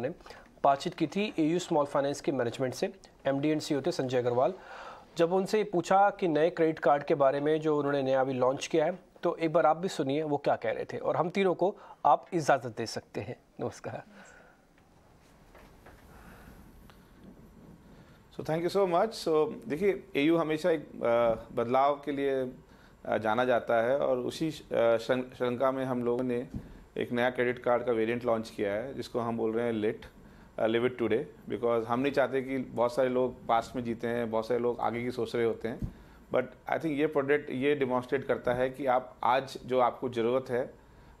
ने बातचीत की थी एयू स्मॉल फाइनेंस के मैनेजमेंट से एम डी एंड सी होते संजय अग्रवाल जब उनसे पूछा कि नए क्रेडिट कार्ड के बारे में जो उन्होंने नया अभी लॉन्च किया है तो एक बार आप भी सुनिए वो क्या कह रहे थे और हम तीनों को आप इजाज़त दे सकते हैं नमस्कार so thank you so much so देखिए एयू हमेशा एक बदलाव के लिए जाना जाता है और उसी श्रृंखला में हम लोगों ने एक नया क्रेडिट कार्ड का वेरिएंट लॉन्च किया है जिसको हम बोल रहे हैं let live it today because हम नहीं चाहते कि बहुत सारे लोग पास्ट में जीते हैं बहुत सारे लोग आगे की सोच रहे होते हैं बट आई थिंक ये प्रोडक्ट ये डिमॉन्स्ट्रेट करता है कि आप आज जो आपको ज़रूरत है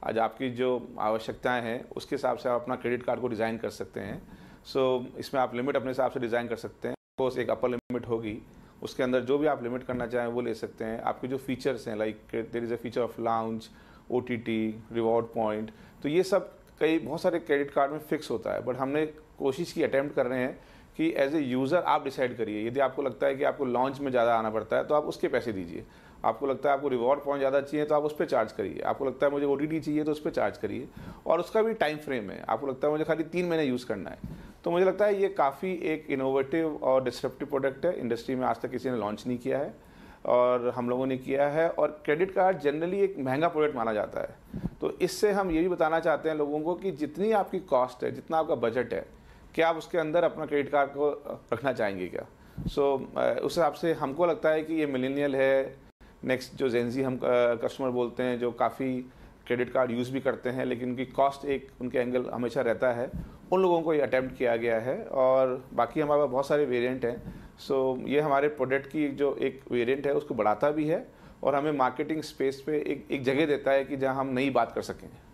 आज आपकी जो आवश्यकताएं हैं उसके हिसाब से आप अपना क्रेडिट कार्ड को डिज़ाइन कर सकते हैं सो so, इसमें आप लिमिट अपने हिसाब से डिज़ाइन कर सकते हैं कोर्स एक अपर लिमिट होगी उसके अंदर जो भी आप लिमिट करना चाहें वो ले सकते हैं आपके जो फीचर्स हैं like there is a feature of lounge or reward point तो ये सब कई बहुत सारे क्रेडिट कार्ड में फिक्स होता है बट हमने कोशिश की अटैम्प्ट कर रहे हैं कि एज ए यूज़र आप डिसाइड करिए यदि आपको लगता है कि आपको लॉन्च में ज़्यादा आना पड़ता है तो आप उसके पैसे दीजिए आपको लगता है आपको रिवॉर्ड पॉइंट ज़्यादा चाहिए तो आप उस पर चार्ज करिए आपको लगता है मुझे ओ चाहिए तो उस पर चार्ज करिए और उसका भी टाइम फ्रेम है आपको लगता है मुझे खाली तीन महीने यूज़ करना है तो मुझे लगता है ये काफ़ी एक इनोवेटिव और डिस्क्रप्टिव प्रोडक्ट है इंडस्ट्री में आज तक किसी ने लॉन्च नहीं किया है और हम लोगों ने किया है और क्रेडिट कार्ड जनरली एक महंगा प्रोडक्ट माना जाता है तो इससे हम ये भी बताना चाहते हैं लोगों को कि जितनी आपकी कॉस्ट है जितना आपका बजट है क्या आप उसके अंदर अपना क्रेडिट कार्ड को रखना चाहेंगे क्या सो so, उस हिसाब से हमको लगता है कि ये मिलेनियल है नेक्स्ट जो जेंजी हम कस्टमर बोलते हैं जो काफ़ी क्रेडिट कार्ड यूज़ भी करते हैं लेकिन उनकी कॉस्ट एक उनके एंगल हमेशा रहता है उन लोगों को ये अटैम्प्ट किया गया है और बाकी हमारे पास बहुत सारे वेरिएंट हैं सो so, ये हमारे प्रोडक्ट की जो एक वेरिएंट है उसको बढ़ाता भी है और हमें मार्केटिंग स्पेस पे एक एक जगह देता है कि जहाँ हम नई बात कर सकेंगे